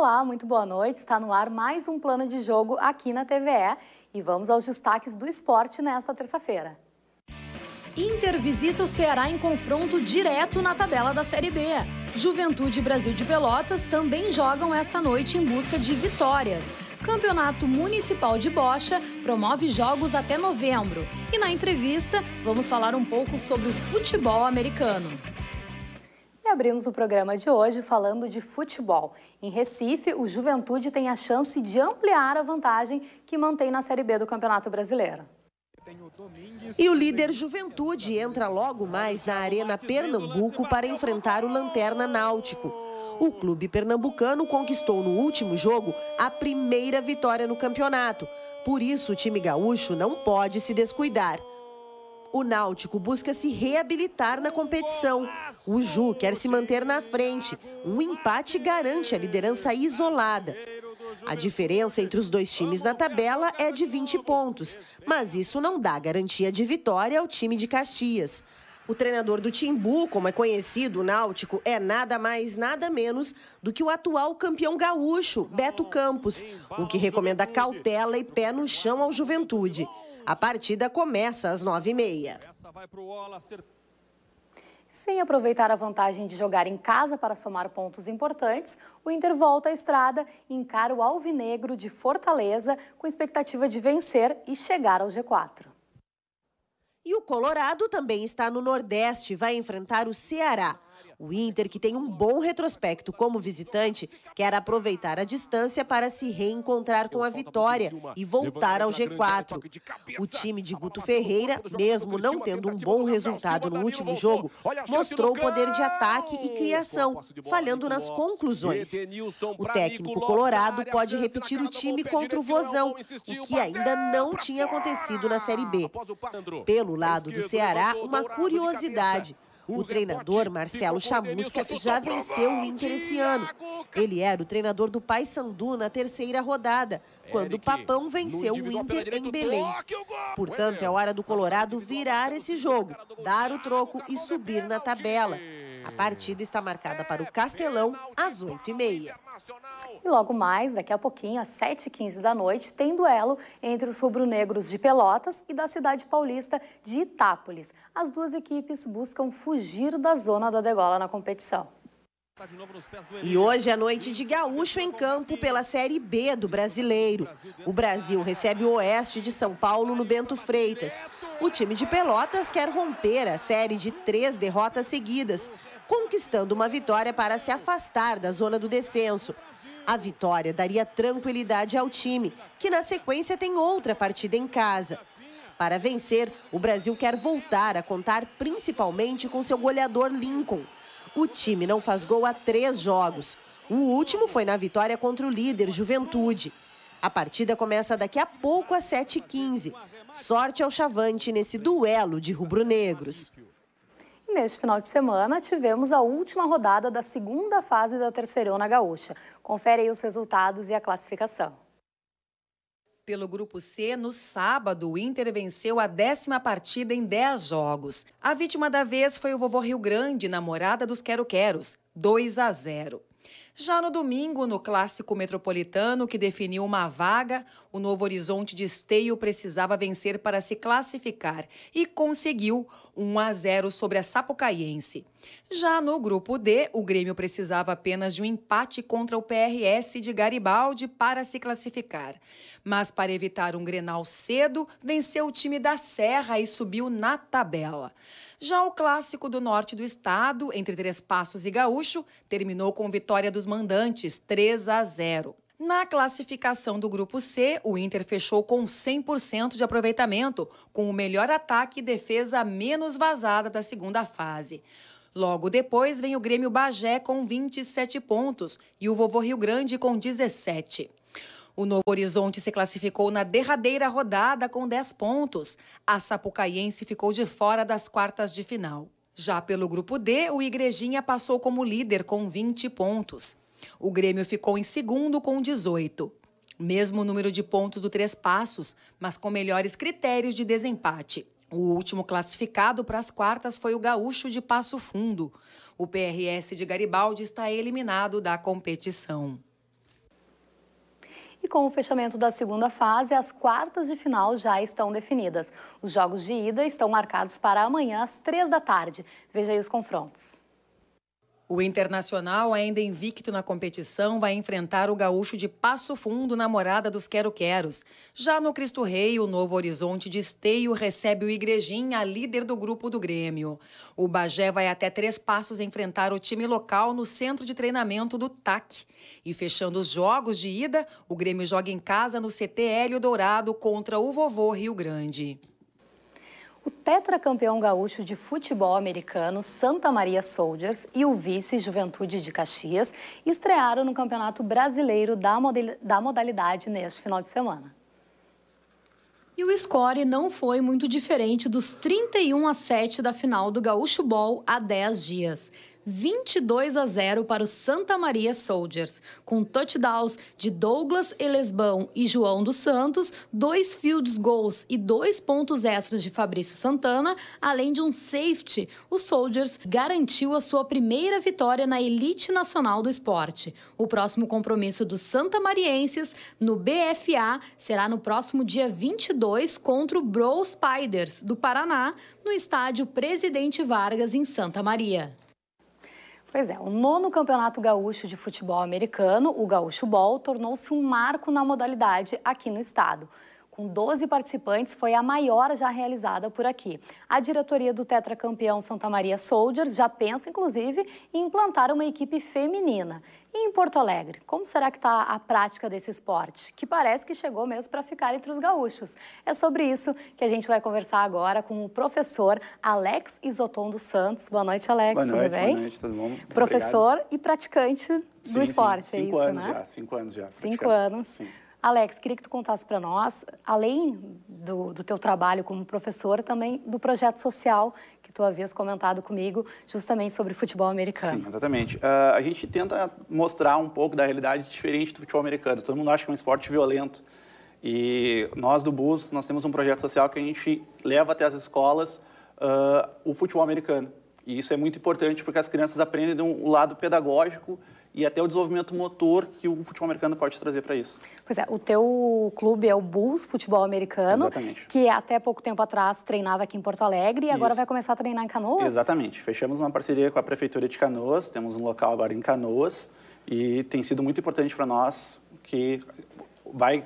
Olá, muito boa noite. Está no ar mais um plano de jogo aqui na TVE e vamos aos destaques do esporte nesta terça-feira. Inter visita o Ceará em confronto direto na tabela da Série B. Juventude e Brasil de Pelotas também jogam esta noite em busca de vitórias. Campeonato Municipal de Bocha promove jogos até novembro. E na entrevista, vamos falar um pouco sobre o futebol americano. E abrimos o programa de hoje falando de futebol. Em Recife, o Juventude tem a chance de ampliar a vantagem que mantém na Série B do Campeonato Brasileiro. E o líder Juventude entra logo mais na Arena Pernambuco para enfrentar o Lanterna Náutico. O clube pernambucano conquistou no último jogo a primeira vitória no campeonato. Por isso, o time gaúcho não pode se descuidar o Náutico busca se reabilitar na competição. O Ju quer se manter na frente. Um empate garante a liderança isolada. A diferença entre os dois times na tabela é de 20 pontos, mas isso não dá garantia de vitória ao time de Caxias. O treinador do Timbu, como é conhecido o Náutico, é nada mais, nada menos do que o atual campeão gaúcho, Beto Campos, o que recomenda cautela e pé no chão ao Juventude. A partida começa às 9h30. Sem aproveitar a vantagem de jogar em casa para somar pontos importantes, o Inter volta à estrada e encara o Alvinegro de Fortaleza com expectativa de vencer e chegar ao G4. E o Colorado também está no Nordeste e vai enfrentar o Ceará. O Inter, que tem um bom retrospecto como visitante, quer aproveitar a distância para se reencontrar com a vitória e voltar ao G4. O time de Guto Ferreira, mesmo não tendo um bom resultado no último jogo, mostrou poder de ataque e criação, falhando nas conclusões. O técnico colorado pode repetir o time contra o Vozão, o que ainda não tinha acontecido na Série B. Pelo lado do Ceará, uma curiosidade. O treinador Marcelo Chamusca já venceu o Inter esse ano. Ele era o treinador do Paysandu na terceira rodada, quando o Papão venceu o Inter em Belém. Portanto, é hora do Colorado virar esse jogo, dar o troco e subir na tabela. A partida está marcada para o é Castelão às 8h30. E logo mais, daqui a pouquinho, às 7h15 da noite, tem duelo entre os rubro-negros de Pelotas e da cidade paulista de Itápolis. As duas equipes buscam fugir da zona da degola na competição. Tá e hoje é noite de gaúcho em campo pela Série B do Brasileiro. O Brasil recebe o Oeste de São Paulo no Bento Freitas. O time de Pelotas quer romper a série de três derrotas seguidas, conquistando uma vitória para se afastar da zona do descenso. A vitória daria tranquilidade ao time, que na sequência tem outra partida em casa. Para vencer, o Brasil quer voltar a contar principalmente com seu goleador Lincoln. O time não faz gol há três jogos. O último foi na vitória contra o líder Juventude. A partida começa daqui a pouco às 7h15. Sorte ao Chavante nesse duelo de rubro-negros. Neste final de semana, tivemos a última rodada da segunda fase da Terceirona Gaúcha. Confere aí os resultados e a classificação. Pelo grupo C, no sábado, o Inter venceu a décima partida em 10 jogos. A vítima da vez foi o vovô Rio Grande, namorada dos Quero Queros, 2 a 0. Já no domingo, no clássico metropolitano que definiu uma vaga, o Novo Horizonte de Esteio precisava vencer para se classificar e conseguiu 1 a 0 sobre a Sapucaiense. Já no grupo D, o Grêmio precisava apenas de um empate contra o PRS de Garibaldi para se classificar. Mas para evitar um Grenal cedo, venceu o time da Serra e subiu na tabela. Já o clássico do norte do estado, entre Três Passos e Gaúcho, terminou com vitória dos mandantes, 3 a 0. Na classificação do grupo C, o Inter fechou com 100% de aproveitamento, com o melhor ataque e defesa menos vazada da segunda fase. Logo depois vem o Grêmio Bagé com 27 pontos e o Vovô Rio Grande com 17. O Novo Horizonte se classificou na derradeira rodada com 10 pontos. A Sapucaiense ficou de fora das quartas de final. Já pelo grupo D, o Igrejinha passou como líder com 20 pontos. O Grêmio ficou em segundo com 18. Mesmo número de pontos do Três Passos, mas com melhores critérios de desempate. O último classificado para as quartas foi o Gaúcho de Passo Fundo. O PRS de Garibaldi está eliminado da competição. E com o fechamento da segunda fase, as quartas de final já estão definidas. Os jogos de ida estão marcados para amanhã às três da tarde. Veja aí os confrontos. O Internacional, ainda invicto na competição, vai enfrentar o gaúcho de Passo Fundo, namorada dos Quero Queros. Já no Cristo Rei, o Novo Horizonte de Esteio recebe o Igrejinha, líder do grupo do Grêmio. O Bagé vai até três passos enfrentar o time local no centro de treinamento do TAC. E fechando os jogos de ida, o Grêmio joga em casa no Ctl Dourado contra o Vovô Rio Grande o tetracampeão gaúcho de futebol americano Santa Maria Soldiers e o vice Juventude de Caxias estrearam no Campeonato Brasileiro da, da modalidade neste final de semana. E o score não foi muito diferente dos 31 a 7 da final do Gaúcho Ball há 10 dias. 22 a 0 para o Santa Maria Soldiers, com touchdowns de Douglas Elesbão e João dos Santos, dois field goals e dois pontos extras de Fabrício Santana, além de um safety. O Soldiers garantiu a sua primeira vitória na elite nacional do esporte. O próximo compromisso dos Santa Marienses no BFA será no próximo dia 22 contra o Bro Spiders do Paraná, no estádio Presidente Vargas em Santa Maria. Pois é, o nono Campeonato Gaúcho de Futebol Americano, o Gaúcho Bowl, tornou-se um marco na modalidade aqui no estado com 12 participantes, foi a maior já realizada por aqui. A diretoria do tetracampeão Santa Maria Soldiers já pensa, inclusive, em implantar uma equipe feminina. E em Porto Alegre, como será que está a prática desse esporte, que parece que chegou mesmo para ficar entre os gaúchos? É sobre isso que a gente vai conversar agora com o professor Alex Isoton dos Santos. Boa noite, Alex. Boa noite, tudo bem? Boa noite, todo mundo. Professor Obrigado. e praticante do sim, esporte, sim. é isso, anos né? Já, cinco anos já. Cinco anos. Sim. Alex, queria que tu contasse para nós, além do, do teu trabalho como professora, também do projeto social que tu havias comentado comigo, justamente sobre futebol americano. Sim, exatamente. Uh, a gente tenta mostrar um pouco da realidade diferente do futebol americano. Todo mundo acha que é um esporte violento. E nós do BUS, nós temos um projeto social que a gente leva até as escolas uh, o futebol americano. E isso é muito importante porque as crianças aprendem o um lado pedagógico e até o desenvolvimento motor que o futebol americano pode trazer para isso. Pois é, o teu clube é o Bulls Futebol Americano, Exatamente. que até pouco tempo atrás treinava aqui em Porto Alegre e agora isso. vai começar a treinar em Canoas? Exatamente. Fechamos uma parceria com a Prefeitura de Canoas, temos um local agora em Canoas e tem sido muito importante para nós que vai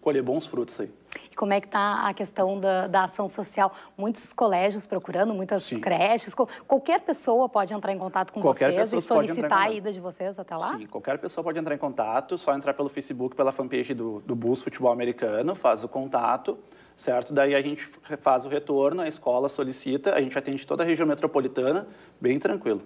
colher bons frutos aí. E como é que está a questão da, da, ação social? Muitos colégios procurando, muitas Sim. creches. Qualquer pessoa pode entrar em contato com qualquer vocês e solicitar a ida de vocês até lá? Sim, qualquer pessoa pode entrar em contato. Só entrar pelo Facebook, pela fanpage do, do Bus Futebol Americano, faz o contato certo? Daí a gente faz o retorno, a escola solicita, a gente atende toda a região metropolitana, bem tranquilo.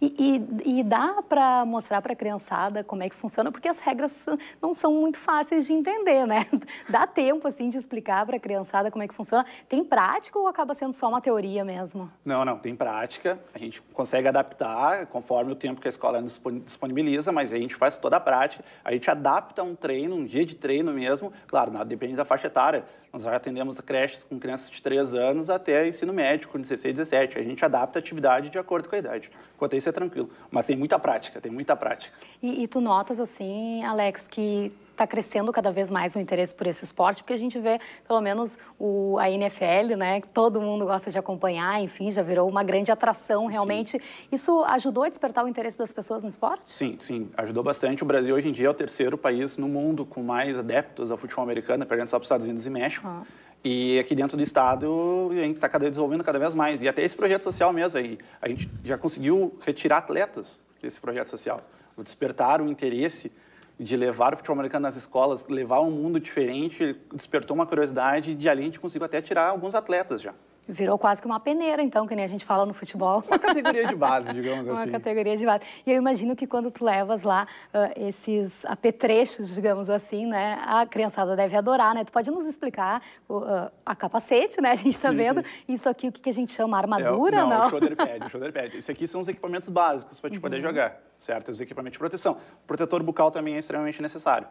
E, e, e dá para mostrar para a criançada como é que funciona, porque as regras não são muito fáceis de entender, né? Dá tempo, assim, de explicar para a criançada como é que funciona. Tem prática ou acaba sendo só uma teoria mesmo? Não, não, tem prática. A gente consegue adaptar conforme o tempo que a escola disponibiliza, mas a gente faz toda a prática. A gente adapta um treino, um dia de treino mesmo, claro, depende da faixa etária. Nós já atendemos creches com crianças de 3 anos até ensino médio, com 16, 17. A gente adapta a atividade de acordo com a idade. Quanto a isso, é tranquilo. Mas tem muita prática, tem muita prática. E, e tu notas, assim, Alex, que está crescendo cada vez mais o interesse por esse esporte, porque a gente vê, pelo menos, o, a NFL, né? Que todo mundo gosta de acompanhar, enfim, já virou uma grande atração realmente. Sim. Isso ajudou a despertar o interesse das pessoas no esporte? Sim, sim, ajudou bastante. O Brasil hoje em dia é o terceiro país no mundo com mais adeptos ao futebol americano, perdendo só para os Estados Unidos e México. Ah. E aqui dentro do estado, a gente está desenvolvendo cada vez mais. E até esse projeto social mesmo aí, a gente já conseguiu retirar atletas desse projeto social. Despertar o interesse de levar o futebol americano nas escolas, levar um mundo diferente, despertou uma curiosidade e de ali a gente conseguiu até tirar alguns atletas já. Virou quase que uma peneira, então, que nem a gente fala no futebol. Uma categoria de base, digamos uma assim. Uma categoria de base. E eu imagino que quando tu levas lá uh, esses apetrechos, digamos assim, né? A criançada deve adorar, né? Tu pode nos explicar o, uh, a capacete, né? A gente tá sim, vendo. Sim. Isso aqui, o que, que a gente chama? É, Armadura, é, não? Não, o shoulder pad, o shoulder pad. Isso aqui são os equipamentos básicos para te uhum. poder jogar, certo? Os equipamentos de proteção. O protetor bucal também é extremamente necessário.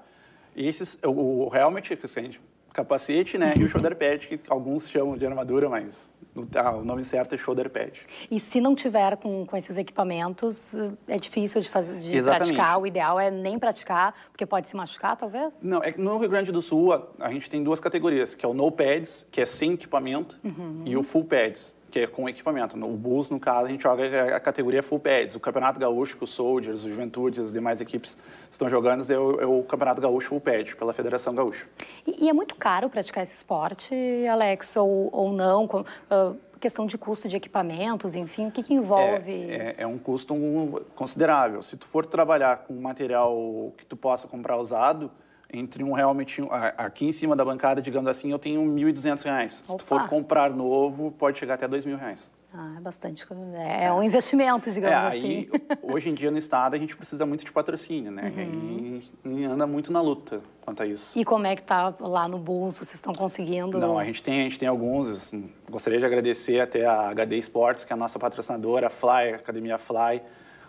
E esses, o, o helmet, que a gente capacete, né? E o uhum. shoulder pad, que alguns chamam de armadura, mas ah, o nome certo é shoulder pad. E se não tiver com, com esses equipamentos, é difícil de, fazer, de Exatamente. praticar. O ideal é nem praticar, porque pode se machucar, talvez? Não, é que no Rio Grande do Sul a, a gente tem duas categorias, que é o no pads, que é sem equipamento, uhum. e o full pads, que é com equipamento. O Bulls, no caso, a gente joga a categoria full pads. O Campeonato Gaúcho, que o Soldiers, os Juventude, as demais equipes estão jogando, é o, é o Campeonato Gaúcho full pad, pela Federação Gaúcha. E, e, é muito caro praticar esse esporte, Alex, ou, ou não? Com, uh, questão de custo de equipamentos, enfim, o que, que envolve? É, é, é, um custo considerável. Se tu for trabalhar com material que tu possa comprar usado, entre um realmente aqui em cima da bancada, digamos assim, eu tenho 1.200 reais. Se tu for comprar novo, pode chegar até 2.000 reais. Ah, é bastante. É, é um investimento, digamos é, assim. Aí, hoje em dia, no Estado, a gente precisa muito de patrocínio, né? Uhum. E, e anda muito na luta quanto a isso. E como é que tá lá no bolso? Vocês estão conseguindo? Não, a gente tem, a gente tem alguns. Assim, gostaria de agradecer até a HD Sports, que é a nossa patrocinadora, a Fly, a Academia Fly.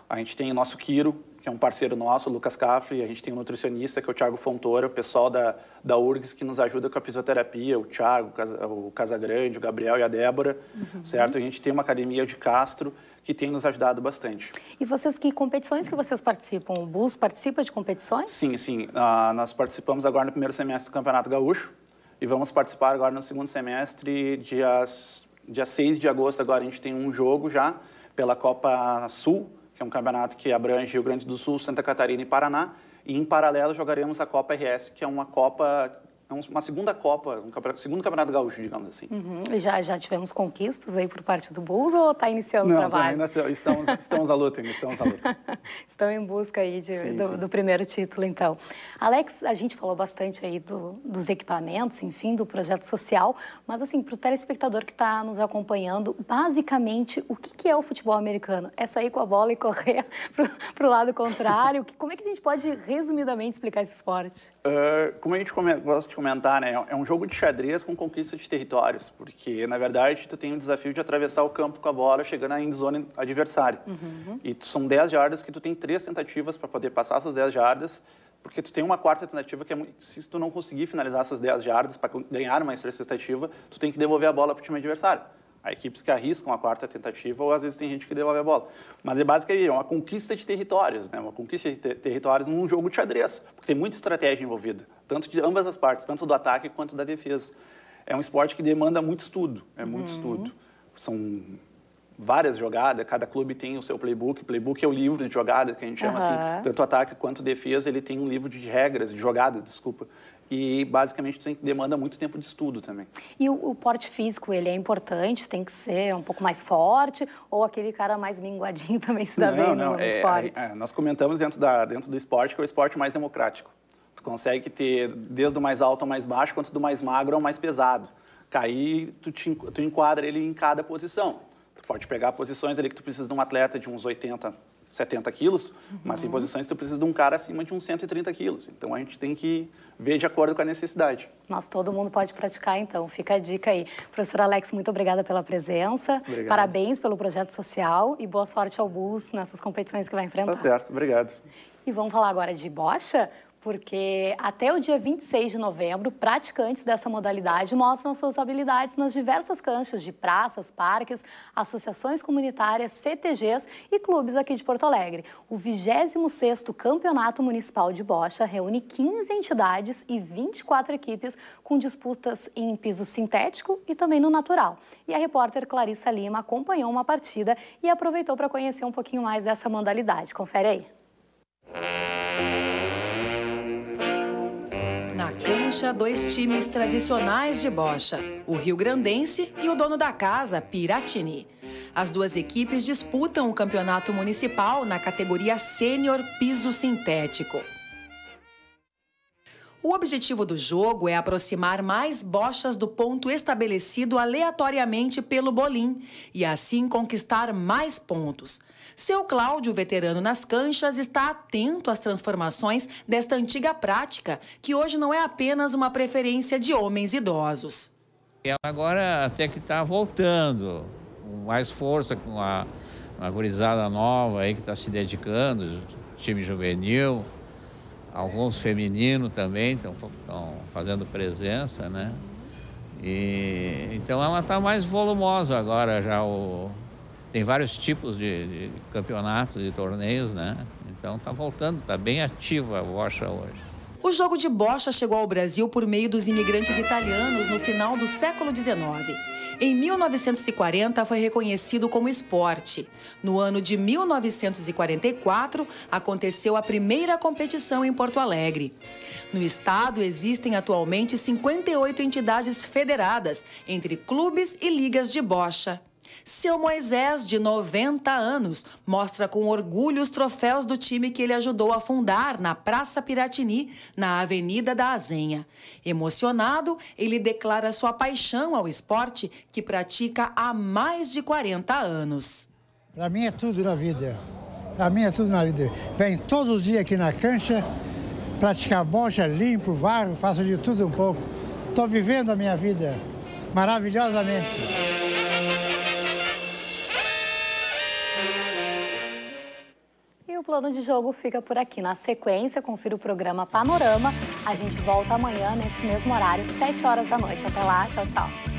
A gente tem o nosso Kiro, que é um parceiro nosso, o Lucas Cafre, a gente tem um nutricionista, que é o Thiago Fontoura, o pessoal da, da URGS que nos ajuda com a fisioterapia, o Thiago, o Casagrande, o Gabriel e a Débora, uhum. certo? A gente tem uma academia de Castro que tem nos ajudado bastante. E vocês, que competições que vocês participam? O Bus participa de competições? Sim, sim. Uh, nós participamos agora no primeiro semestre do Campeonato Gaúcho e vamos participar agora no segundo semestre, dias, dia 6 de agosto agora a gente tem um jogo já pela Copa Sul, que é um campeonato que abrange Rio Grande do Sul, Santa Catarina e Paraná. E, em paralelo, jogaremos a Copa RS, que é uma Copa é uma segunda Copa, um campeonato, segundo Campeonato Gaúcho, digamos assim. Uhum. Já, já tivemos conquistas aí por parte do Bulls ou está iniciando Não, o trabalho? Não, estamos, estamos à luta estamos à luta. Estão em busca aí de, sim, do, sim. do, primeiro título, então. Alex, a gente falou bastante aí do, dos equipamentos, enfim, do projeto social, mas assim, para o telespectador que está nos acompanhando, basicamente, o que, que, é o futebol americano? É sair com a bola e correr para o lado contrário? Como é que a gente pode resumidamente explicar esse esporte? Uh, como a gente gosta de comentar, né? É um jogo de xadrez com conquista de territórios, porque na verdade tu tem o desafio de atravessar o campo com a bola chegando em zona adversária. Uhum. E são 10 jardas que tu tem três tentativas para poder passar essas 10 jardas, porque tu tem uma quarta tentativa que é se tu não conseguir finalizar essas 10 jardas para ganhar uma extra tentativa, tu tem que devolver a bola para o time adversário. Há equipes que arriscam a quarta tentativa ou às vezes tem gente que devolve a bola. Mas é basicamente uma conquista de territórios, né? uma conquista de ter territórios num jogo de xadrez, porque tem muita estratégia envolvida, tanto de ambas as partes, tanto do ataque quanto da defesa. É um esporte que demanda muito estudo, é muito uhum. estudo. São várias jogadas, cada clube tem o seu playbook. Playbook é o livro de jogada que a gente chama uhum. assim, tanto ataque quanto defesa, ele tem um livro de regras, de jogadas, desculpa, e basicamente tem, demanda muito tempo de estudo também. E o, o, porte físico, ele é importante? Tem que ser um pouco mais forte? Ou aquele cara mais minguadinho também se dá não, bem não, no, é, esporte? É, é, nós comentamos dentro, da, dentro do esporte que é o esporte mais democrático. Tu consegue ter desde o mais alto ao mais baixo, quanto do mais magro ao mais pesado. Cair, tu, te, tu enquadra ele em cada posição. Tu pode pegar posições ali que tu precisa de um atleta de uns 80 70 quilos, uhum. mas em uhum. posições tu precisa de um cara acima de uns 130 quilos. Então a gente tem que ver de acordo com a necessidade. Mas todo mundo pode praticar, então. Fica a dica aí. Professor Alex, muito obrigada pela presença. Obrigado. Parabéns pelo projeto social e boa sorte ao Bus nessas competições que vai enfrentar. Tá certo, obrigado. E vamos falar agora de bocha? porque até o dia 26 de novembro, praticantes dessa modalidade mostram suas habilidades nas diversas canchas de praças, parques, associações comunitárias, CTGs e clubes aqui de Porto Alegre. O 26º Campeonato Municipal de Bocha reúne 15 entidades e 24 equipes com disputas em piso sintético e também no natural. E a repórter Clarissa Lima acompanhou uma partida e aproveitou para conhecer um pouquinho mais dessa modalidade. Confere aí. bocha dois times tradicionais de bocha, o Rio Grandense e o dono da casa, Piratini. As duas equipes disputam o campeonato municipal na categoria Sênior Piso Sintético. O objetivo do jogo é aproximar mais bochas do ponto estabelecido aleatoriamente pelo bolim e assim conquistar mais pontos. Seu Cláudio, veterano nas canchas, está atento às transformações desta antiga prática, que hoje não é apenas uma preferência de homens idosos. Agora até que está voltando, com mais força, com a, a gurizada nova aí que está se dedicando, time juvenil alguns femininos também estão fazendo presença, né? E, então ela está mais volumosa agora já o tem vários tipos de, de campeonatos e torneios, né? Então está voltando, está bem ativa a bocha hoje. O jogo de bocha chegou ao Brasil por meio dos imigrantes italianos no final do século XIX. Em 1940, foi reconhecido como esporte. No ano de 1944, aconteceu a primeira competição em Porto Alegre. No estado, existem atualmente 58 entidades federadas, entre clubes e ligas de bocha. Seu Moisés, de 90 anos, mostra com orgulho os troféus do time que ele ajudou a fundar na Praça Piratini, na Avenida da Azenha. Emocionado, ele declara sua paixão ao esporte que pratica há mais de 40 anos. Para mim é tudo na vida. Para mim é tudo na vida. Vem todo dia aqui na cancha, praticar bocha, limpo, varro, faço de tudo um pouco. Estou vivendo a minha vida maravilhosamente. Plano de Jogo fica por aqui. Na sequência, confira o programa Panorama. A gente volta amanhã, neste mesmo horário, 7 horas da noite. Até lá, tchau, tchau.